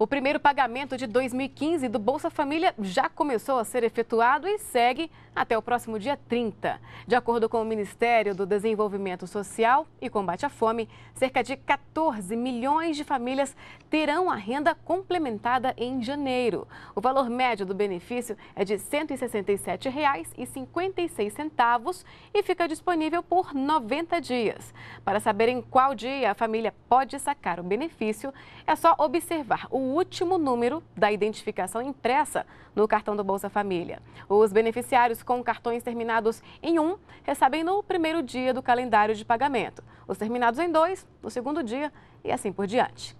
O primeiro pagamento de 2015 do Bolsa Família já começou a ser efetuado e segue até o próximo dia 30. De acordo com o Ministério do Desenvolvimento Social e Combate à Fome, cerca de 14 milhões de famílias terão a renda complementada em janeiro. O valor médio do benefício é de R$ 167,56 e fica disponível por 90 dias. Para saber em qual dia a família pode sacar o benefício, é só observar o último número da identificação impressa no cartão do Bolsa Família. Os beneficiários com cartões terminados em 1 recebem no primeiro dia do calendário de pagamento, os terminados em 2 no segundo dia e assim por diante.